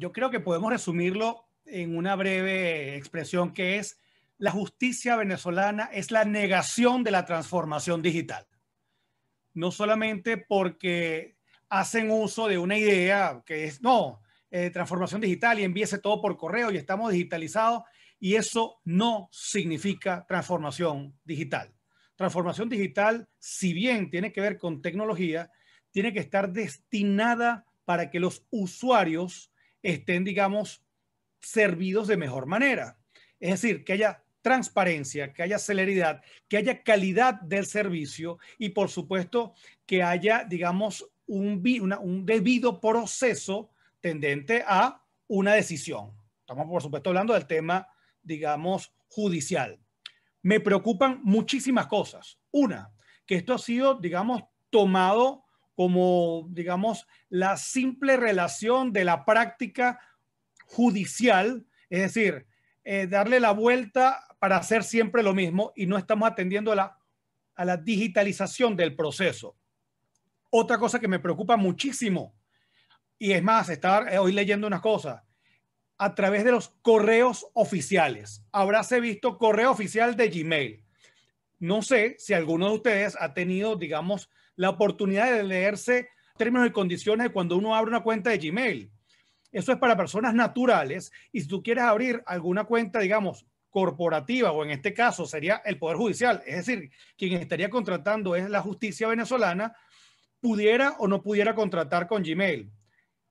yo creo que podemos resumirlo en una breve expresión que es la justicia venezolana es la negación de la transformación digital. No solamente porque hacen uso de una idea que es, no, eh, transformación digital y envíese todo por correo y estamos digitalizados, y eso no significa transformación digital. Transformación digital, si bien tiene que ver con tecnología, tiene que estar destinada para que los usuarios estén, digamos, servidos de mejor manera. Es decir, que haya transparencia, que haya celeridad, que haya calidad del servicio y por supuesto que haya, digamos, un, un debido proceso tendente a una decisión. Estamos por supuesto hablando del tema, digamos, judicial. Me preocupan muchísimas cosas. Una, que esto ha sido, digamos, tomado como, digamos, la simple relación de la práctica judicial, es decir, eh, darle la vuelta para hacer siempre lo mismo y no estamos atendiendo a la, a la digitalización del proceso. Otra cosa que me preocupa muchísimo, y es más, estar eh, hoy leyendo unas cosas, a través de los correos oficiales. Habráse visto correo oficial de Gmail. No sé si alguno de ustedes ha tenido, digamos, la oportunidad de leerse términos y condiciones cuando uno abre una cuenta de Gmail. Eso es para personas naturales y si tú quieres abrir alguna cuenta, digamos, corporativa o en este caso sería el Poder Judicial, es decir, quien estaría contratando es la justicia venezolana, pudiera o no pudiera contratar con Gmail.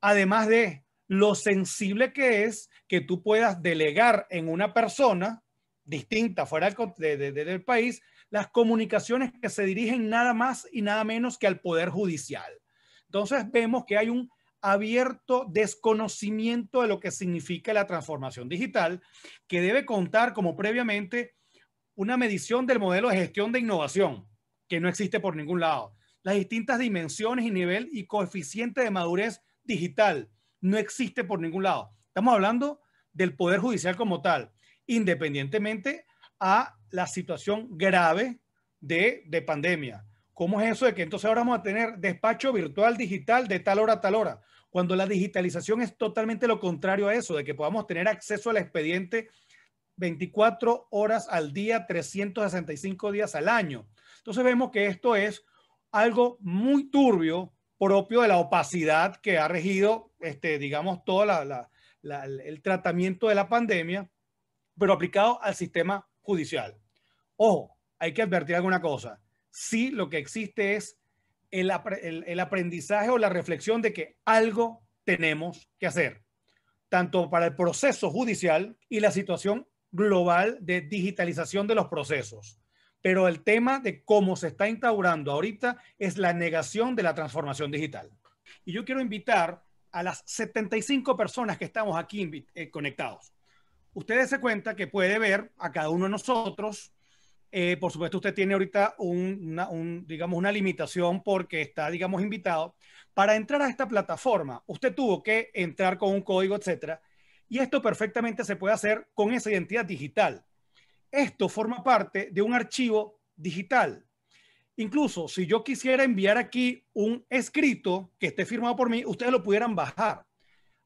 Además de lo sensible que es que tú puedas delegar en una persona distinta fuera del país las comunicaciones que se dirigen nada más y nada menos que al Poder Judicial. Entonces vemos que hay un abierto desconocimiento de lo que significa la transformación digital, que debe contar como previamente una medición del modelo de gestión de innovación, que no existe por ningún lado. Las distintas dimensiones y nivel y coeficiente de madurez digital no existe por ningún lado. Estamos hablando del Poder Judicial como tal, independientemente a la situación grave de, de, pandemia. ¿Cómo es eso de que entonces ahora vamos a tener despacho virtual digital de tal hora a tal hora? Cuando la digitalización es totalmente lo contrario a eso, de que podamos tener acceso al expediente 24 horas al día, 365 días al año. Entonces vemos que esto es algo muy turbio propio de la opacidad que ha regido, este, digamos, todo el tratamiento de la pandemia, pero aplicado al sistema judicial. Ojo, hay que advertir alguna cosa. Sí, lo que existe es el, aprendizaje o la reflexión de que algo tenemos que hacer, tanto para el proceso judicial y la situación global de digitalización de los procesos pero el tema de cómo se está instaurando ahorita es la negación de la transformación digital. Y yo quiero invitar a las 75 personas que estamos aquí eh, conectados Ustedes se cuenta que puede ver a cada uno de nosotros. Eh, por supuesto, usted tiene ahorita una, digamos, una limitación porque está, digamos, invitado. Para entrar a esta plataforma, usted tuvo que entrar con un código, etcétera. Y esto perfectamente se puede hacer con esa identidad digital. Esto forma parte de un archivo digital. Incluso si yo quisiera enviar aquí un escrito que esté firmado por mí, ustedes lo pudieran bajar.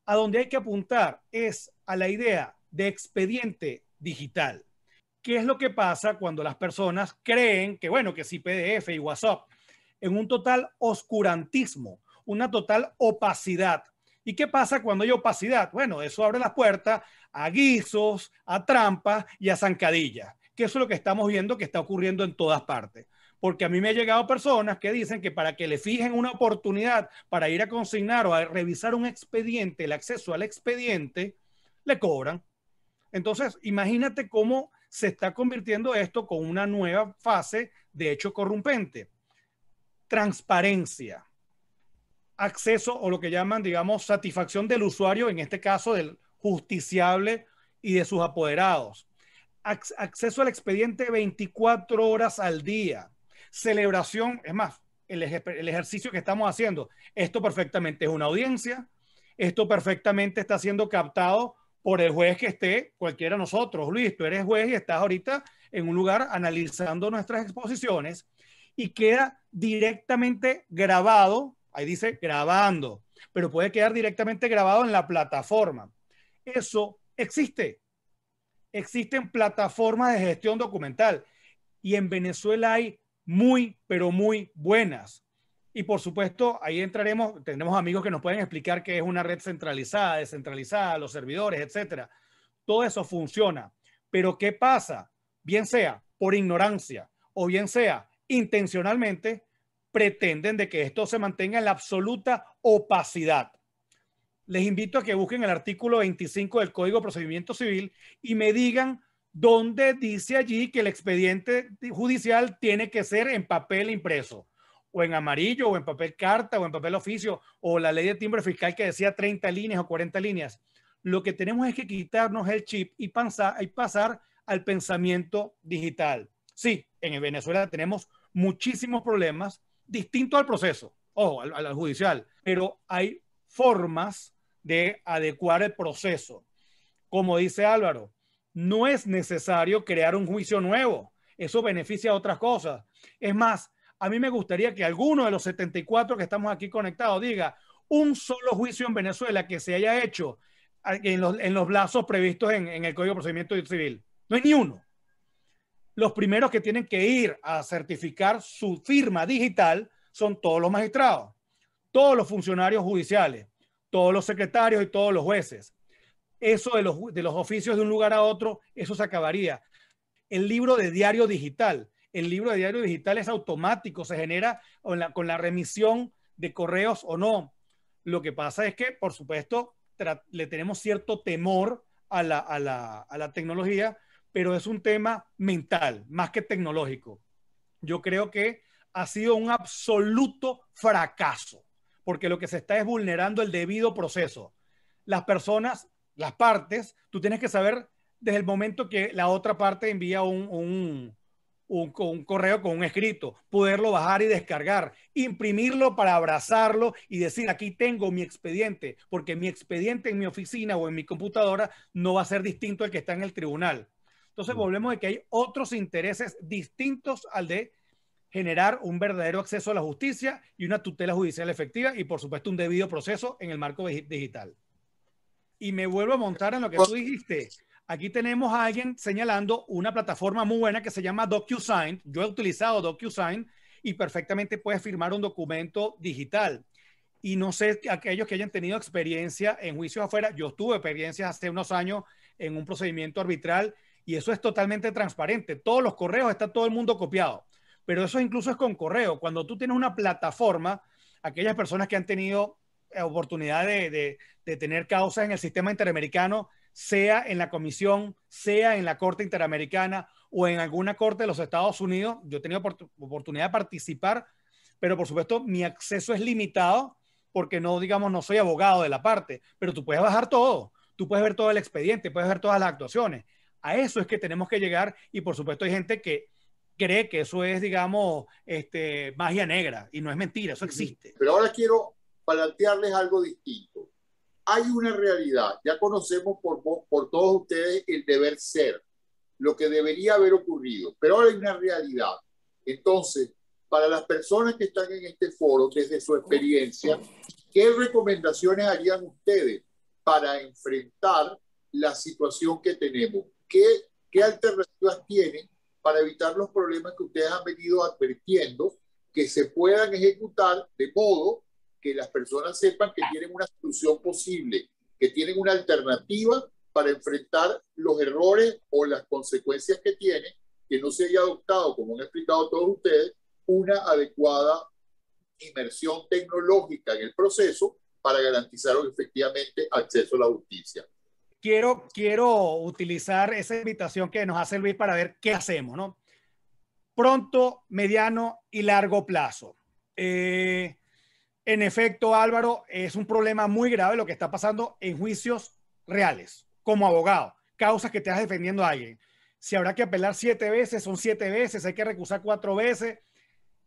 A donde hay que apuntar es a la idea de expediente digital. ¿Qué es lo que pasa cuando las personas creen que, bueno, que sí PDF y WhatsApp, en un total oscurantismo, una total opacidad? ¿Y qué pasa cuando hay opacidad? Bueno, eso abre las puertas a guisos, a trampas y a zancadillas, que eso es lo que estamos viendo que está ocurriendo en todas partes porque a mí me han llegado personas que dicen que para que le fijen una oportunidad para ir a consignar o a revisar un expediente, el acceso al expediente, le cobran. Entonces, imagínate cómo se está convirtiendo esto con una nueva fase de hecho corrompente. Transparencia, acceso o lo que llaman, digamos, satisfacción del usuario, en este caso del justiciable y de sus apoderados. acceso al expediente 24 horas al día. Celebración, es más, el, el ejercicio que estamos haciendo, esto perfectamente es una audiencia, esto perfectamente está siendo captado por el juez que esté, cualquiera de nosotros. Luis, tú eres juez y estás ahorita en un lugar analizando nuestras exposiciones y queda directamente grabado, ahí dice grabando, pero puede quedar directamente grabado en la plataforma. Eso existe. Existen plataformas de gestión documental y en Venezuela hay muy, pero muy buenas. Y por supuesto, ahí entraremos, tenemos amigos que nos pueden explicar qué es una red centralizada, descentralizada, los servidores, etcétera. Todo eso funciona. Pero ¿qué pasa? Bien sea por ignorancia o bien sea intencionalmente, pretenden de que esto se mantenga en la absoluta opacidad. Les invito a que busquen el artículo 25 del Código de Procedimiento Civil y me digan dónde dice allí que el expediente judicial tiene que ser en papel impreso o en amarillo, o en papel carta, o en papel oficio, o la ley de timbre fiscal que decía 30 líneas o 40 líneas. Lo que tenemos es que quitarnos el chip y, y pasar al pensamiento digital. Sí, en Venezuela tenemos muchísimos problemas distintos al proceso, o al, al judicial, pero hay formas de adecuar el proceso. Como dice Álvaro, no es necesario crear un juicio nuevo. Eso beneficia a otras cosas. Es más, a mí me gustaría que alguno de los 74 que estamos aquí conectados diga un solo juicio en Venezuela que se haya hecho en los, lazos previstos en, el Código de Procedimiento Civil. No hay ni uno. Los primeros que tienen que ir a certificar su firma digital son todos los magistrados, todos los funcionarios judiciales, todos los secretarios y todos los jueces. Eso de los, de los oficios de un lugar a otro, eso se acabaría. El libro de diario digital el libro de diario digital es automático, se genera con la, remisión de correos o no. Lo que pasa es que, por supuesto, le tenemos cierto temor a la, tecnología, pero es un tema mental más que tecnológico. Yo creo que ha sido un absoluto fracaso, porque lo que se está es vulnerando el debido proceso. Las personas, las partes, tú tienes que saber desde el momento que la otra parte envía un, un, correo con un escrito, poderlo bajar y descargar, imprimirlo para abrazarlo y decir, aquí tengo mi expediente, porque mi expediente en mi oficina o en mi computadora no va a ser distinto al que está en el tribunal. Entonces volvemos a que hay otros intereses distintos al de generar un verdadero acceso a la justicia y una tutela judicial efectiva y por supuesto un debido proceso en el marco digital. Y me vuelvo a montar en lo que tú dijiste Aquí tenemos a alguien señalando una plataforma muy buena que se llama DocuSign. Yo he utilizado DocuSign y perfectamente puedes firmar un documento digital. Y no sé, aquellos que hayan tenido experiencia en juicios afuera, yo tuve experiencia hace unos años en un procedimiento arbitral y eso es totalmente transparente. Todos los correos está todo el mundo copiado, pero eso incluso es con correo. Cuando tú tienes una plataforma, aquellas personas que han tenido oportunidad de, de tener causas en el sistema interamericano, sea en la Comisión, sea en la Corte Interamericana o en alguna corte de los Estados Unidos. Yo he tenido oportunidad de participar, pero por supuesto mi acceso es limitado porque no, digamos, no soy abogado de la parte, pero tú puedes bajar todo, tú puedes ver todo el expediente, puedes ver todas las actuaciones. A eso es que tenemos que llegar y por supuesto hay gente que cree que eso es, digamos, este, magia negra y no es mentira, eso existe. Pero ahora quiero plantearles algo distinto hay una realidad. Ya conocemos por, por todos ustedes el deber ser, lo que debería haber ocurrido, pero ahora hay una realidad. Entonces, para las personas que están en este foro, desde su experiencia, ¿qué recomendaciones harían ustedes para enfrentar la situación que tenemos? ¿Qué, qué alternativas tienen para evitar los problemas que ustedes han venido advirtiendo que se puedan ejecutar de modo que las personas sepan que tienen una solución posible, que tienen una alternativa para enfrentar los errores o las consecuencias que tienen, que no se haya adoptado, como han explicado todos ustedes, una adecuada inmersión tecnológica en el proceso para garantizar efectivamente acceso a la justicia. Quiero, quiero utilizar esa invitación que nos hace Luis para ver qué hacemos, ¿no? Pronto, mediano y largo plazo. Eh, en efecto, Álvaro, es un problema muy grave lo que está pasando en juicios reales, como abogado, causas que te estás defendiendo a alguien. Si habrá que apelar siete veces, son siete veces, hay que recusar cuatro veces.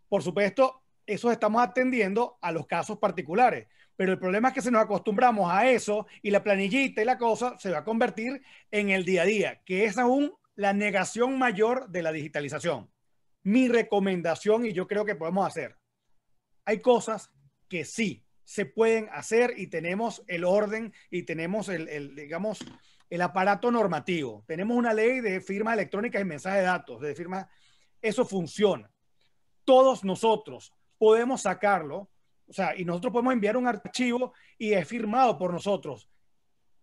Por supuesto, eso estamos atendiendo a los casos particulares, pero el problema es que si nos acostumbramos a eso y la planillita y la cosa se va a convertir en el día a día, que es aún la negación mayor de la digitalización. Mi recomendación, y yo creo que podemos hacer, hay cosas que sí se pueden hacer y tenemos el orden y tenemos el, digamos, el aparato normativo. Tenemos una ley de firma electrónica y mensajes de datos, de firma, Eso funciona. Todos nosotros podemos sacarlo, o sea, y nosotros podemos enviar un archivo y es firmado por nosotros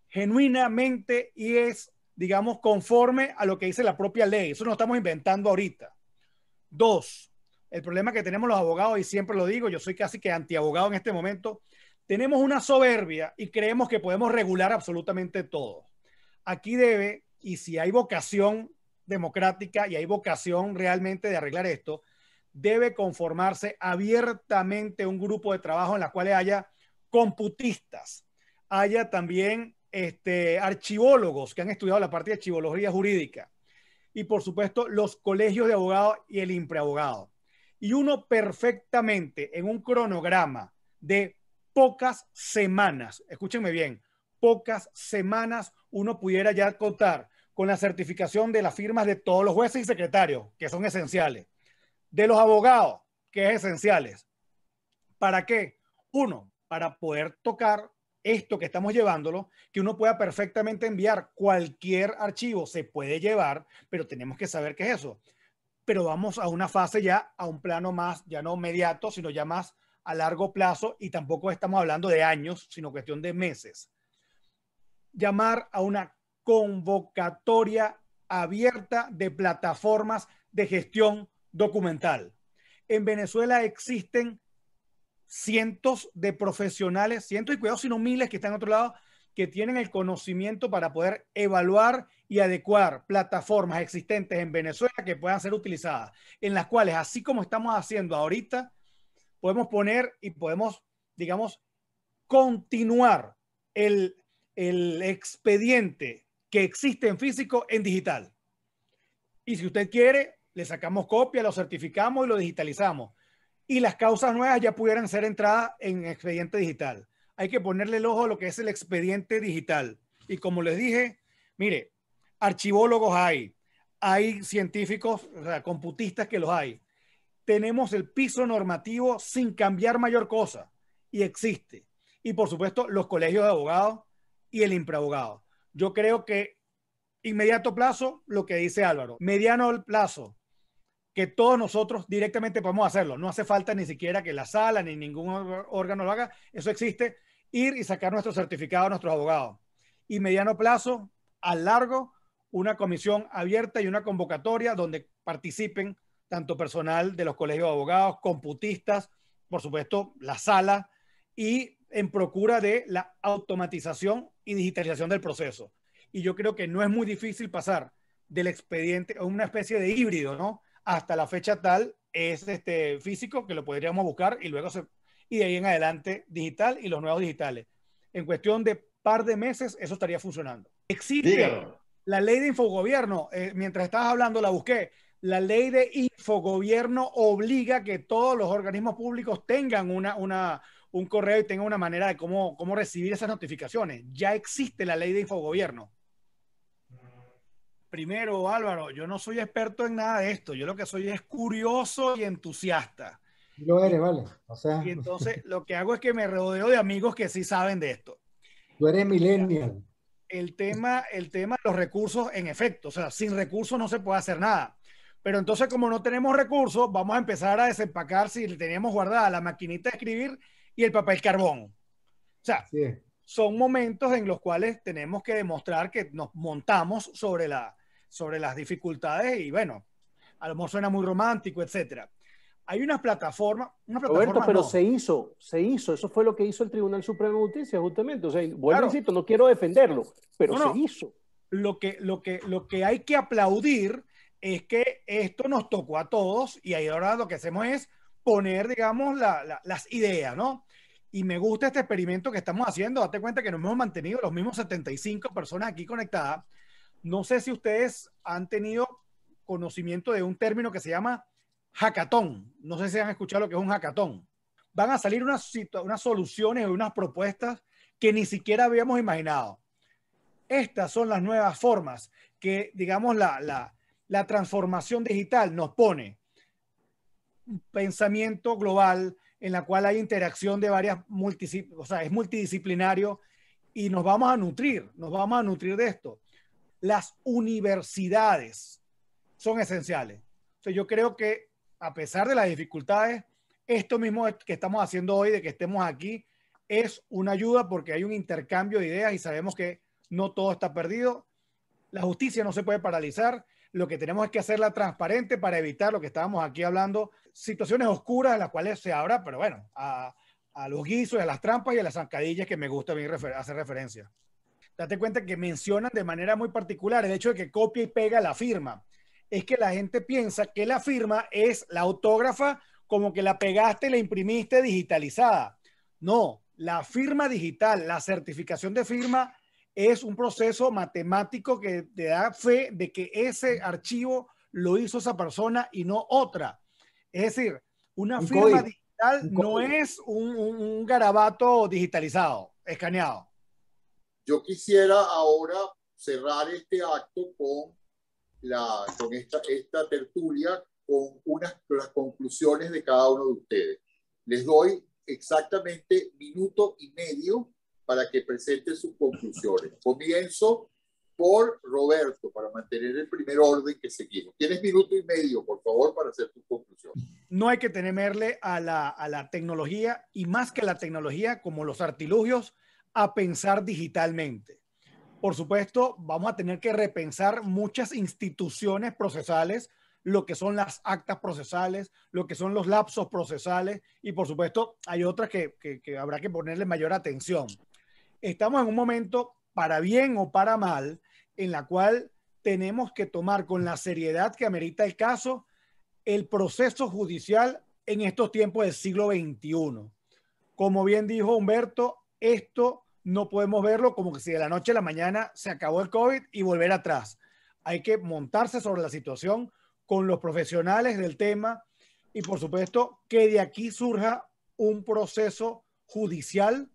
genuinamente y es, digamos, conforme a lo que dice la propia ley. Eso no estamos inventando ahorita. Dos, el problema que tenemos los abogados, y siempre lo digo, yo soy casi que antiabogado en este momento, tenemos una soberbia y creemos que podemos regular absolutamente todo. Aquí debe, y si hay vocación democrática y hay vocación realmente de arreglar esto, debe conformarse abiertamente un grupo de trabajo en la cual haya computistas, haya también este, archivólogos que han estudiado la parte de archivología jurídica y por supuesto los colegios de abogados y el impreabogado y uno perfectamente en un cronograma de pocas semanas, escúchenme bien, pocas semanas uno pudiera ya contar con la certificación de las firmas de todos los jueces y secretarios, que son esenciales, de los abogados, que es esenciales. ¿Para qué? Uno, para poder tocar esto que estamos llevándolo, que uno pueda perfectamente enviar cualquier archivo, se puede llevar, pero tenemos que saber qué es eso pero vamos a una fase ya, a un plano más, ya no inmediato, sino ya más a largo plazo y tampoco estamos hablando de años, sino cuestión de meses. Llamar a una convocatoria abierta de plataformas de gestión documental. En Venezuela existen cientos de profesionales, cientos y cuidado, sino miles que están en otro lado, que tienen el conocimiento para poder evaluar y adecuar plataformas existentes en Venezuela que puedan ser utilizadas, en las cuales, así como estamos haciendo ahorita, podemos poner y podemos, digamos, continuar el, el expediente que existe en físico en digital. Y si usted quiere, le sacamos copia, lo certificamos y lo digitalizamos. Y las causas nuevas ya pudieran ser entradas en expediente digital. Hay que ponerle el ojo a lo que es el expediente digital. Y como les dije, mire, archivólogos hay, hay científicos, computistas que los hay. Tenemos el piso normativo sin cambiar mayor cosa y existe. Y por supuesto, los colegios de abogados y el impreabogado. Yo creo que inmediato plazo, lo que dice Álvaro, mediano plazo, que todos nosotros directamente podemos hacerlo. No hace falta ni siquiera que la sala ni ningún órgano lo haga. Eso existe. Ir y sacar nuestro certificado a nuestros abogados. Y mediano plazo, a largo, una comisión abierta y una convocatoria donde participen tanto personal de los colegios de abogados, computistas, por supuesto, la sala, y en procura de la automatización y digitalización del proceso. Y yo creo que no es muy difícil pasar del expediente a una especie de híbrido, ¿no? Hasta la fecha tal es este físico que lo podríamos buscar y luego se, y de ahí en adelante digital y los nuevos digitales. En cuestión de par de meses eso estaría funcionando. Existe la ley de infogobierno, eh, mientras estabas hablando, la busqué. La ley de infogobierno obliga que todos los organismos públicos tengan una, un correo y tengan una manera de cómo, cómo recibir esas notificaciones. Ya existe la ley de infogobierno. Primero, Álvaro, yo no soy experto en nada de esto. Yo lo que soy es curioso y entusiasta. Lo eres, vale. Y entonces lo que hago es que me rodeo de amigos que sí saben de esto. Tú eres millennial el tema, el tema los recursos en efecto, o sea, sin recursos no se puede hacer nada. Pero entonces, como no tenemos recursos, vamos a empezar a desempacar si teníamos guardada la maquinita de escribir y el papel carbón. O sea, son momentos en los cuales tenemos que demostrar que nos montamos sobre, la, sobre las dificultades y bueno, a lo mejor suena muy romántico, etcétera hay unas plataformas. Una plataforma, Roberto, pero se hizo, se hizo. Eso fue lo que hizo el Tribunal Supremo de Justicia, justamente. O sea, bueno, no quiero defenderlo, pero se hizo. Lo que, lo, que, lo que hay que aplaudir es que esto nos tocó a todos y ahí ahora lo que hacemos es poner, digamos, las ideas, ¿no? Y me gusta este experimento que estamos haciendo. Date cuenta que nos hemos mantenido los mismos 75 personas aquí conectadas. No sé si ustedes han tenido conocimiento de un término que se llama hackathon. No sé si han escuchado lo que es un hackathon. Van a salir unas, unas soluciones o unas propuestas que ni siquiera habíamos imaginado. Estas son las nuevas formas que, digamos, la, la, transformación digital nos pone. Un pensamiento global en la cual hay interacción de varias, o sea, es multidisciplinario y nos vamos a nutrir, nos vamos a nutrir de esto. Las universidades son esenciales. yo creo que a pesar de las dificultades, esto mismo que estamos haciendo hoy, de que estemos aquí, es una ayuda porque hay un intercambio de ideas y sabemos que no todo está perdido. La justicia no se puede paralizar. Lo que tenemos es que hacerla transparente para evitar lo que estábamos aquí hablando, situaciones oscuras en las cuales se abra, pero bueno, a, los guisos, a las trampas y a las zancadillas que me gusta bien hacer referencia. Date cuenta que mencionan de manera muy particular el hecho de que copia y pega la firma es que la gente piensa que la firma es la autógrafa como que la pegaste y la imprimiste digitalizada. No, la firma digital, la certificación de firma es un proceso matemático que te da fe de que ese archivo lo hizo esa persona y no otra. Es decir, una firma digital no es un garabato digitalizado, escaneado. Yo quisiera ahora cerrar este acto con con esta, tertulia con unas, las conclusiones de cada uno de ustedes. Les doy exactamente minuto y medio para que presenten sus conclusiones. Comienzo por Roberto para mantener el primer orden que seguimos. Tienes minuto y medio, por favor, para hacer tus conclusiones. No hay que temerle a la, a la tecnología y más que la tecnología, como los artilugios, a pensar digitalmente por supuesto, vamos a tener que repensar muchas instituciones procesales, lo que son las actas procesales, lo que son los lapsos procesales y por supuesto hay otras que, habrá que ponerle mayor atención. Estamos en un momento, para bien o para mal, en la cual tenemos que tomar con la seriedad que amerita el caso el proceso judicial en estos tiempos del siglo XXI. Como bien dijo Humberto, esto no podemos verlo como que si de la noche a la mañana se acabó el COVID y volver atrás. Hay que montarse sobre la situación con los profesionales del tema y por supuesto que de aquí surja un proceso judicial,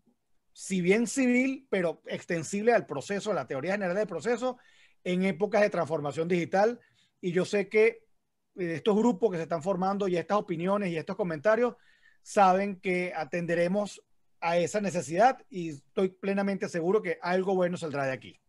si bien civil, pero extensible al proceso, a la teoría general del proceso, en épocas de transformación digital. Y yo sé que eh, estos grupos que se están formando y estas opiniones y estos comentarios saben que atenderemos a esa necesidad y estoy plenamente seguro que algo bueno saldrá de aquí.